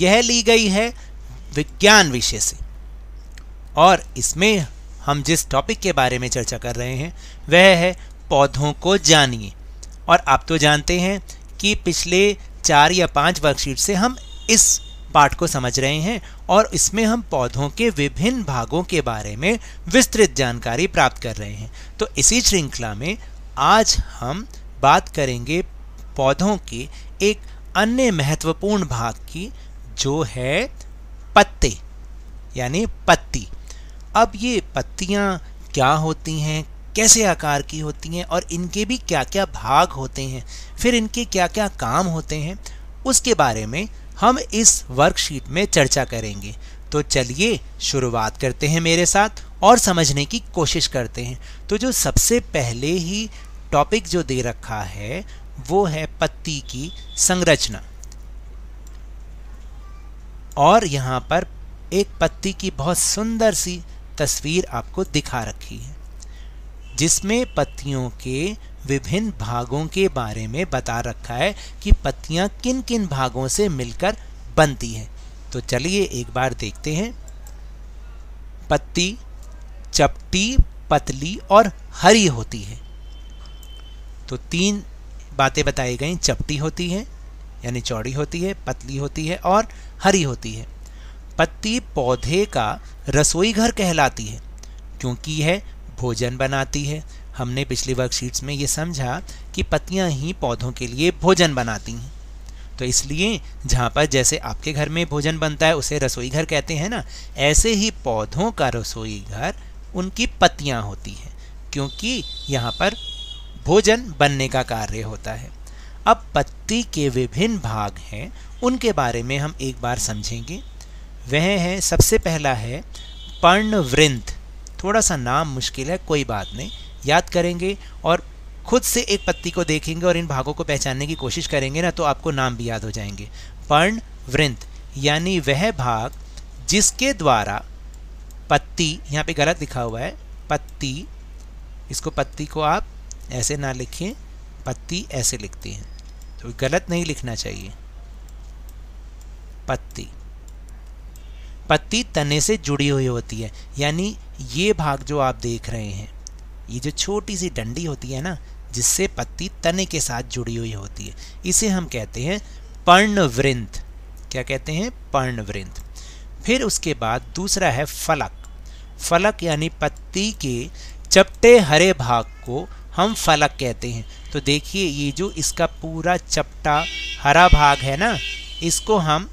यह ली गई है विज्ञान विषय से और इसमें हम जिस टॉपिक के बारे में चर्चा कर रहे हैं वह है पौधों को जानिए और आप तो जानते हैं कि पिछले चार या पांच वर्कशीट से हम इस पाठ को समझ रहे हैं और इसमें हम पौधों के विभिन्न भागों के बारे में विस्तृत जानकारी प्राप्त कर रहे हैं तो इसी श्रृंखला में आज हम बात करेंगे पौधों के एक अन्य महत्वपूर्ण भाग की जो है पत्ते यानी पत्ती अब ये पत्तियाँ क्या होती हैं कैसे आकार की होती हैं और इनके भी क्या क्या भाग होते हैं फिर इनके क्या क्या काम होते हैं उसके बारे में हम इस वर्कशीट में चर्चा करेंगे तो चलिए शुरुआत करते हैं मेरे साथ और समझने की कोशिश करते हैं तो जो सबसे पहले ही टॉपिक जो दे रखा है वो है पत्ती की संरचना और यहाँ पर एक पत्ती की बहुत सुंदर सी तस्वीर आपको दिखा रखी है जिसमें पत्तियों के विभिन्न भागों के बारे में बता रखा है कि पत्तियाँ किन किन भागों से मिलकर बनती हैं तो चलिए एक बार देखते हैं पत्ती चपटी पतली और हरी होती है तो तीन बातें बताई गई चपटी होती है यानी चौड़ी होती है पतली होती है और हरी होती है पत्ती पौधे का रसोई घर कहलाती है क्योंकि यह भोजन बनाती है हमने पिछली वर्कशीट्स में ये समझा कि पत्तियाँ ही पौधों के लिए भोजन बनाती हैं तो इसलिए जहाँ पर जैसे आपके घर में भोजन बनता है उसे रसोई घर कहते हैं ना ऐसे ही पौधों का रसोई घर उनकी पत्तियाँ होती हैं क्योंकि यहाँ पर भोजन बनने का कार्य होता है अब पत्ती के विभिन्न भाग हैं उनके बारे में हम एक बार समझेंगे वह है सबसे पहला है पर्णवृंत थोड़ा सा नाम मुश्किल है कोई बात नहीं याद करेंगे और खुद से एक पत्ती को देखेंगे और इन भागों को पहचानने की कोशिश करेंगे ना तो आपको नाम भी याद हो जाएंगे पर्णवृंत यानी वह भाग जिसके द्वारा पत्ती यहाँ पे गलत लिखा हुआ है पत्ती इसको पत्ती को आप ऐसे ना लिखें पत्ती ऐसे लिखते हैं तो गलत नहीं लिखना चाहिए पत्ती पत्ती तने से जुड़ी हुई होती है यानी ये भाग जो आप देख रहे हैं ये जो छोटी सी डंडी होती है ना जिससे पत्ती तने के साथ जुड़ी हुई होती है इसे हम कहते हैं पर्णवृंत क्या कहते हैं पर्णवृंत फिर उसके बाद दूसरा है फलक फलक यानी पत्ती के चपटे हरे भाग को हम फलक कहते हैं तो देखिए ये जो इसका पूरा चपटा हरा भाग है ना इसको हम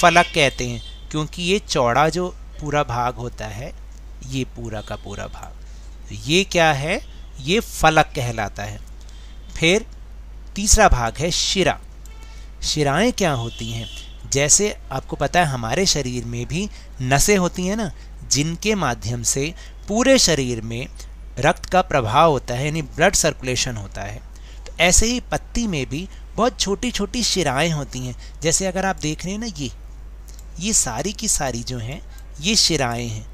फलक कहते हैं क्योंकि ये चौड़ा जो पूरा भाग होता है ये पूरा का पूरा भाग तो ये क्या है ये फलक कहलाता है फिर तीसरा भाग है शिरा शिराएं क्या होती हैं जैसे आपको पता है हमारे शरीर में भी नसें होती हैं ना जिनके माध्यम से पूरे शरीर में रक्त का प्रभाव होता है यानी ब्लड सर्कुलेशन होता है तो ऐसे ही पत्ती में भी बहुत छोटी छोटी शिराएँ होती हैं जैसे अगर आप देख रहे हैं ना ये ये सारी की सारी जो हैं ये शिराएँ हैं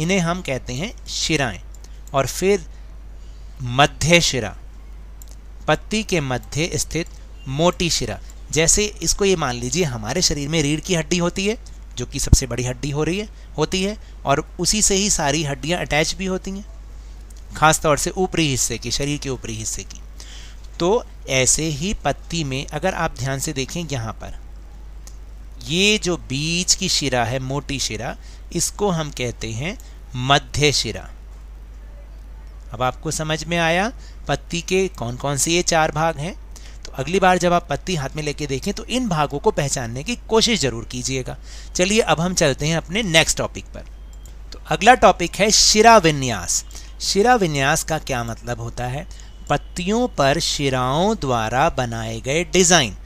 इन्हें हम कहते हैं शिराएँ और फिर मध्य शिरा पत्ती के मध्य स्थित मोटी शिरा जैसे इसको ये मान लीजिए हमारे शरीर में रीढ़ की हड्डी होती है जो कि सबसे बड़ी हड्डी हो रही है होती है और उसी से ही सारी हड्डियाँ अटैच भी होती हैं ख़ास तौर से ऊपरी हिस्से की शरीर के ऊपरी हिस्से की तो ऐसे ही पत्ती में अगर आप ध्यान से देखें यहाँ पर ये जो बीज की शिरा है मोटी शिरा इसको हम कहते हैं मध्य शिरा अब आपको समझ में आया पत्ती के कौन कौन से ये चार भाग हैं अगली बार जब आप पत्ती हाथ में लेके देखें तो इन भागों को पहचानने की कोशिश ज़रूर कीजिएगा चलिए अब हम चलते हैं अपने नेक्स्ट टॉपिक पर तो अगला टॉपिक है शिरा विन्यास शिरा विन्यास का क्या मतलब होता है पत्तियों पर शिराओं द्वारा बनाए गए डिज़ाइन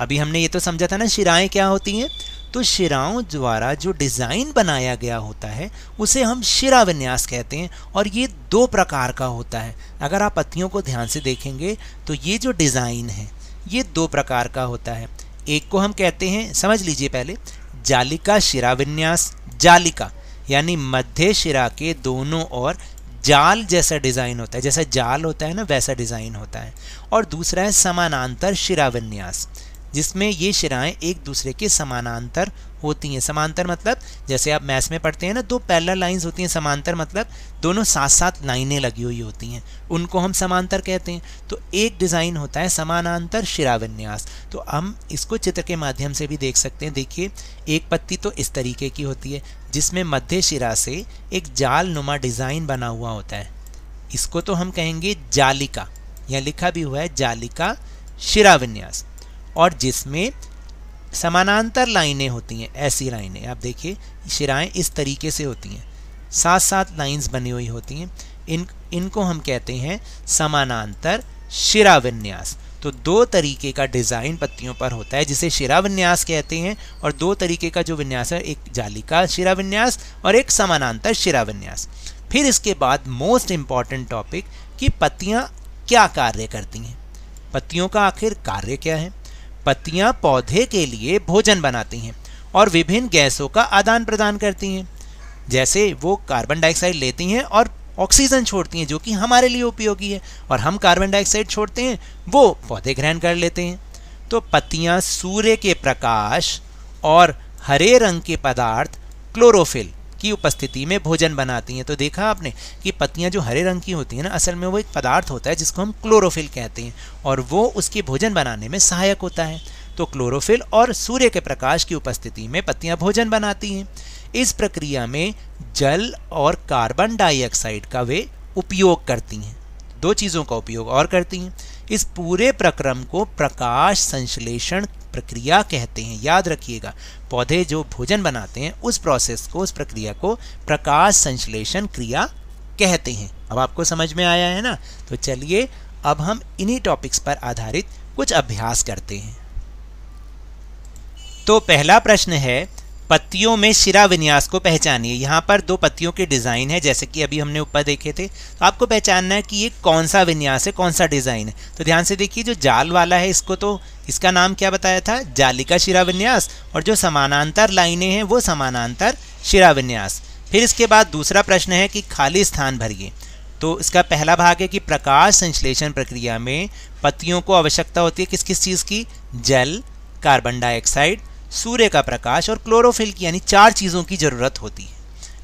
अभी हमने ये तो समझा था ना शिराएँ क्या होती हैं तो शिराओं द्वारा जो डिज़ाइन बनाया गया होता है उसे हम शिरा विन्यास कहते हैं और ये दो प्रकार का होता है अगर आप पत्तियों को ध्यान से देखेंगे तो ये जो डिज़ाइन है ये दो प्रकार का होता है एक को हम कहते हैं समझ लीजिए पहले जालिका शिरा विन्यास जालिका यानी मध्य शिरा के दोनों और जाल जैसा डिज़ाइन होता है जैसा जाल होता है ना वैसा डिज़ाइन होता है और दूसरा है समानांतर शिरा विन्यास जिसमें ये शिराएं एक दूसरे के समानांतर होती हैं समांतर मतलब जैसे आप मैथ्स में पढ़ते हैं ना दो पैरल लाइंस होती हैं समांतर मतलब दोनों साथ साथ लाइनें लगी हुई होती हैं उनको हम समांतर कहते हैं तो एक डिज़ाइन होता है समानांतर शिराविन्यास तो हम इसको चित्र के माध्यम से भी देख सकते हैं देखिए एक पत्ती तो इस तरीके की होती है जिसमें मध्य शिरा से एक जाल नुमा डिज़ाइन बना हुआ होता है इसको तो हम कहेंगे जालिका यह लिखा भी हुआ है जालिका शिराविन्यास और जिसमें समानांतर लाइनें होती हैं ऐसी लाइनें आप देखिए शिराएं इस तरीके से होती हैं साथ साथ लाइंस बनी हुई होती हैं इन इनको हम कहते हैं समानांतर शिरा विन्यास तो दो तरीके का डिज़ाइन पत्तियों पर होता है जिसे शिरा विन्यास कहते हैं और दो तरीके का जो विन्यास है एक जाली का शिरा विन्यास और एक समानांतर शिरा विन्यास फिर इसके बाद मोस्ट इम्पॉर्टेंट टॉपिक कि पत्तियाँ क्या कार्य करती हैं पत्तियों का आखिर कार्य क्या है पत्तियां पौधे के लिए भोजन बनाती हैं और विभिन्न गैसों का आदान प्रदान करती हैं जैसे वो कार्बन डाइऑक्साइड लेती हैं और ऑक्सीजन छोड़ती हैं जो कि हमारे लिए उपयोगी है और हम कार्बन डाइऑक्साइड छोड़ते हैं वो पौधे ग्रहण कर लेते हैं तो पत्तियाँ सूर्य के प्रकाश और हरे रंग के पदार्थ क्लोरोफिल की उपस्थिति में भोजन बनाती हैं तो देखा आपने कि पत्तियाँ जो हरे रंग की होती हैं ना असल में वो एक पदार्थ होता है जिसको हम क्लोरोफिल कहते हैं और वो उसके भोजन बनाने में सहायक होता है तो क्लोरोफिल और सूर्य के प्रकाश की उपस्थिति में पत्तियाँ भोजन बनाती हैं इस प्रक्रिया में जल और कार्बन डाइऑक्साइड का वे उपयोग करती हैं दो चीज़ों का उपयोग और करती हैं इस पूरे प्रक्रम को प्रकाश संश्लेषण प्रक्रिया कहते हैं याद रखिएगा पौधे जो भोजन बनाते हैं उस प्रोसेस को उस प्रक्रिया को प्रकाश संश्लेषण क्रिया कहते हैं अब आपको समझ में आया है ना तो चलिए अब हम इन्हीं टॉपिक्स पर आधारित कुछ अभ्यास करते हैं तो पहला प्रश्न है पत्तियों में शिरा विन्यास को पहचानिए यहाँ पर दो पत्तियों के डिज़ाइन है जैसे कि अभी हमने ऊपर देखे थे तो आपको पहचानना है कि ये कौन सा विन्यास है कौन सा डिज़ाइन है तो ध्यान से देखिए जो जाल वाला है इसको तो इसका नाम क्या बताया था जालिका शिरा विन्यास और जो समानांतर लाइनें हैं वो समानांतर शिरा विन्यास फिर इसके बाद दूसरा प्रश्न है कि खाली स्थान भरिए तो इसका पहला भाग है कि प्रकाश संश्लेषण प्रक्रिया में पत्तियों को आवश्यकता होती है किस किस चीज़ की जल कार्बन डाइऑक्साइड सूर्य का प्रकाश और क्लोरोफिल की यानी चार चीज़ों की ज़रूरत होती है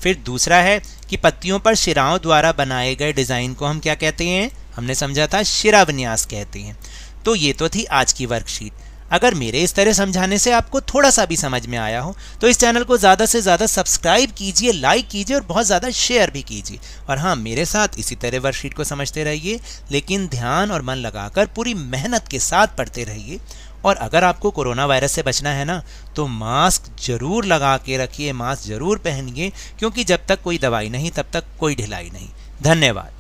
फिर दूसरा है कि पत्तियों पर शिराओं द्वारा बनाए गए डिज़ाइन को हम क्या कहते हैं हमने समझा था शिरा विन्यास कहते हैं तो ये तो थी आज की वर्कशीट अगर मेरे इस तरह समझाने से आपको थोड़ा सा भी समझ में आया हो तो इस चैनल को ज़्यादा से ज़्यादा सब्सक्राइब कीजिए लाइक कीजिए और बहुत ज़्यादा शेयर भी कीजिए और हाँ मेरे साथ इसी तरह वर्कशीट को समझते रहिए लेकिन ध्यान और मन लगाकर पूरी मेहनत के साथ पढ़ते रहिए और अगर आपको कोरोना वायरस से बचना है ना तो मास्क ज़रूर लगा के रखिए मास्क ज़रूर पहनिए क्योंकि जब तक कोई दवाई नहीं तब तक कोई ढिलाई नहीं धन्यवाद